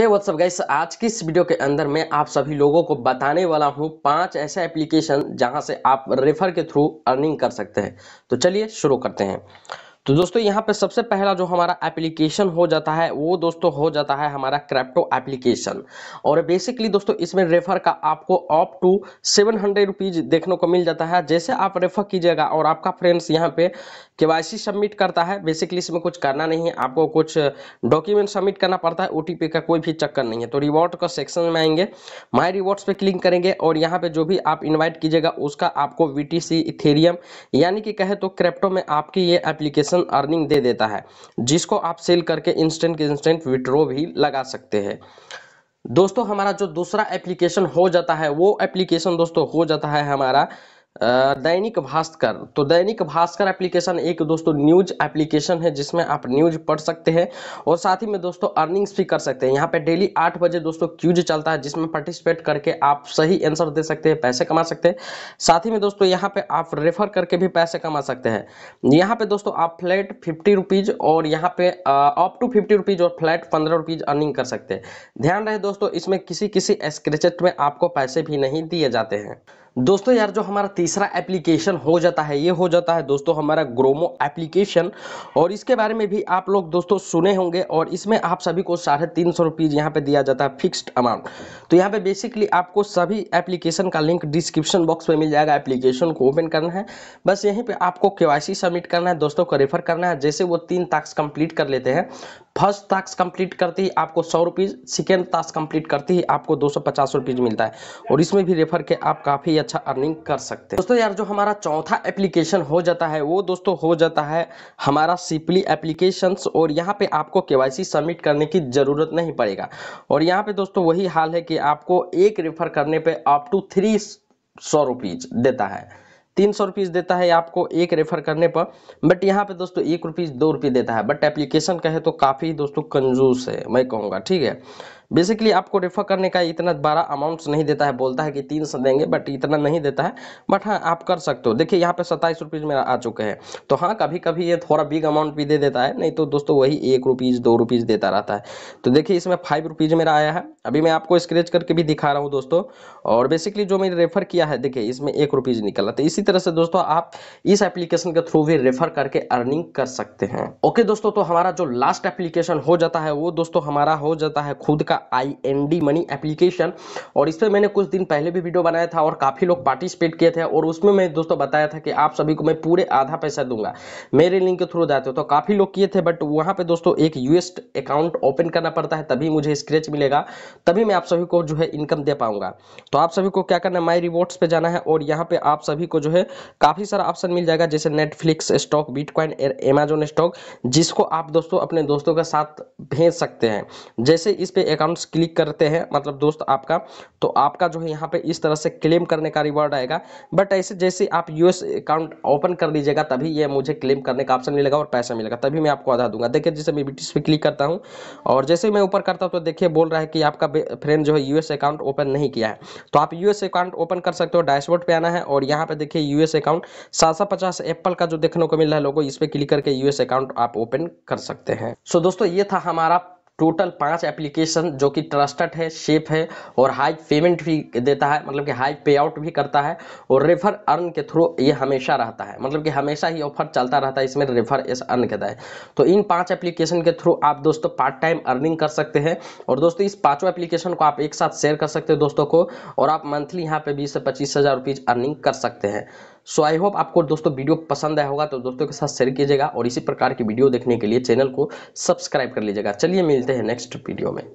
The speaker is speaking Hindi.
हे hey, व्हाट्सअप गाइस आज की इस वीडियो के अंदर मैं आप सभी लोगों को बताने वाला हूं पांच ऐसे एप्लीकेशन जहां से आप रेफर के थ्रू अर्निंग कर सकते हैं तो चलिए शुरू करते हैं तो दोस्तों यहाँ पे सबसे पहला जो हमारा एप्लीकेशन हो जाता है वो दोस्तों हो जाता है हमारा क्रैप्टो एप्लीकेशन और बेसिकली दोस्तों इसमें रेफर का आपको up to seven hundred rupees देखने को मिल जाता है जैसे आप रेफर कीजिएगा और आपका फ्रेंड्स यहाँ पे के सबमिट करता है बेसिकली इसमें कुछ करना नहीं है आपको कुछ डॉक्यूमेंट सबमिट करना पड़ता है ओटीपी का कोई भी चक्कर नहीं है तो रिवॉर्ड का सेक्शन में आएंगे माई रिवॉर्ड्स पर क्लिक करेंगे और यहाँ पे जो भी आप इन्वाइट कीजिएगा उसका आपको वीटीसी इथेरियम यानी कि कहे तो क्रैप्टो में आपकी ये एप्लीकेशन कमीशन अर्निंग दे देता है जिसको आप सेल करके इंस्टेंट इंस्टेंट विड्रो भी लगा सकते हैं दोस्तों हमारा जो दूसरा एप्लीकेशन हो जाता है वो एप्लीकेशन दोस्तों हो जाता है हमारा दैनिक भास्कर तो दैनिक भास्कर एप्लीकेशन एक दोस्तों न्यूज एप्लीकेशन है जिसमें आप न्यूज पढ़ सकते हैं और साथ ही में दोस्तों अर्निंग्स भी कर सकते हैं यहाँ पे डेली आठ बजे दोस्तों क्यूज चलता है जिसमें पार्टिसिपेट करके आप सही आंसर दे सकते हैं पैसे कमा सकते हैं साथ ही में दोस्तों यहाँ पे आप रेफर करके भी पैसे कमा सकते हैं यहाँ पे दोस्तों आप फ्लैट फिफ्टी रुपीज और यहाँ पे अप टू फिफ्टी रुपीज और फ्लैट पंद्रह रुपीज अर्निंग कर सकते हैं ध्यान रहे दोस्तों इसमें किसी किसी स्क्रेचेट में आपको पैसे भी नहीं दिए जाते हैं दोस्तों यार जो हमारा तीसरा एप्लीकेशन हो जाता है ये हो जाता है दोस्तों हमारा ग्रोमो एप्लीकेशन और इसके बारे में भी आप लोग दोस्तों सुने होंगे और इसमें आप सभी को साढ़े तीन सौ रुपीज़ यहाँ पर दिया जाता है फिक्स्ड अमाउंट तो यहाँ पे बेसिकली आपको सभी एप्लीकेशन का लिंक डिस्क्रिप्शन बॉक्स में मिल जाएगा एप्लीकेशन को ओपन करना है बस यहीं पर आपको के सबमिट करना है दोस्तों को रेफर करना है जैसे वो तीन टास्क कंप्लीट कर लेते हैं फर्स्ट टास्क कंप्लीट करते ही आपको सौ रुपीज़ सेकेंड टास्क कंप्लीट करते ही आपको दो सौ पचास मिलता है और इसमें भी रेफर के आप काफ़ी अच्छा अर्निंग कर सकते हैं दोस्तों यार जो हमारा चौथा एप्लीकेशन हो जाता है वो दोस्तों हो जाता है हमारा सिपली एप्लीकेशन और यहाँ पे आपको के सबमिट करने की जरूरत नहीं पड़ेगा और यहाँ पे दोस्तों वही हाल है कि आपको एक रेफर करने पर अप टू थ्री सौ रुपीज देता है तीन सौ रुपीज़ देता है आपको एक रेफर करने पर बट यहाँ पे दोस्तों एक रुपीज़ दो रुपीज देता है बट एप्लीकेशन कहे तो काफ़ी दोस्तों कंजूस है मैं कहूंगा ठीक है बेसिकली आपको रेफर करने का इतना बड़ा अमाउंट नहीं देता है बोलता है कि तीन सौ देंगे बट इतना नहीं देता है बट हाँ आप कर सकते हो देखिए यहाँ पे सत्ताईस रुपीज़ मेरा आ चुके हैं तो हाँ कभी कभी ये थोड़ा बिग अमाउंट भी दे देता है नहीं तो दोस्तों वही एक रुपीज़ दो रुपीज़ देता रहता है तो देखिए इसमें फाइव रुपीज़ मेरा आया है अभी मैं आपको स्क्रेच करके भी दिखा रहा हूँ दोस्तों और बेसिकली जो मैंने रेफर किया है देखिए इसमें एक रुपीज़ निकला तो इसी तरह से दोस्तों आप इस एप्लीकेशन के थ्रू भी रेफर करके अर्निंग कर सकते हैं ओके दोस्तों तो हमारा जो लास्ट एप्लीकेशन हो जाता है वो दोस्तों हमारा हो जाता है खुद का का I N D money application और इस पर मैंने कुछ दिन पहले भी वीडियो बनाया था और काफ़ी लोग पार्टिसिपेट किए थे और उसमें मैं दोस्तों बताया था कि आप सभी को मैं पूरे आधा पैसा दूंगा मेरे लिंक के थ्रू जाते हो तो काफ़ी लोग किए थे बट वहाँ पर दोस्तों एक यूएस अकाउंट ओपन करना पड़ता है तभी मुझे स्क्रेच मिलेगा तभी मैं आप सभी को जो है इनकम दे पाऊंगा तो आप सभी को क्या करना माई रिवॉर्ड्स पे जाना है और यहाँ पे आप सभी को जो है काफ़ी सारा ऑप्शन मिल जाएगा जैसे Netflix stock bitcoin Amazon stock जिसको आप दोस्तों अपने दोस्तों के साथ भेज सकते हैं जैसे इस पे अकाउंट टर्म्स क्लिक करते हैं मतलब दोस्त आपका तो आपका जो है यहाँ पे इस तरह से क्लेम करने का रिवॉर्ड आएगा बट ऐसे जैसे आप यूएस अकाउंट ओपन कर लीजिएगा तभी ये मुझे क्लेम करने का ऑप्शन मिलेगा और पैसा मिलेगा तभी मैं आपको आधा दूंगा देखिए जैसे मैं ब्रिटिश पे क्लिक करता हूँ और जैसे मैं ऊपर करता हूँ तो देखिए बोल रहा है कि आपका फ्रेंड जो है यूएस अकाउंट ओपन नहीं किया है तो आप यूएस अकाउंट ओपन कर सकते हो डैशबोर्ड पर आना है और यहाँ पे देखिए यूएस अकाउंट सात एप्पल का जो देखने को मिल रहा है लोगों इस पर क्लिक करके यूएस अकाउंट आप ओपन कर सकते हैं सो दोस्तों ये था हमारा टोटल पांच एप्लीकेशन जो कि ट्रस्टेड है सेफ है और हाई पेमेंट भी देता है मतलब कि हाई पे आउट भी करता है और रेफर अर्न के थ्रू ये हमेशा रहता है मतलब कि हमेशा ही ऑफर चलता रहता है इसमें रेफर एस अर्न कहता है तो इन पांच एप्लीकेशन के थ्रू आप दोस्तों पार्ट टाइम अर्निंग कर सकते हैं और दोस्तों इस पाँचों एप्लीकेशन को आप एक साथ शेयर कर सकते हो दोस्तों को और आप मंथली यहाँ पे बीस से पच्चीस हज़ार रुपीज़ अर्निंग कर सकते हैं सो आई होप आपको दोस्तों वीडियो पसंद आया होगा तो दोस्तों के साथ शेयर कीजिएगा और इसी प्रकार की वीडियो देखने के लिए चैनल को सब्सक्राइब कर लीजिएगा चलिए मिलते हैं नेक्स्ट वीडियो में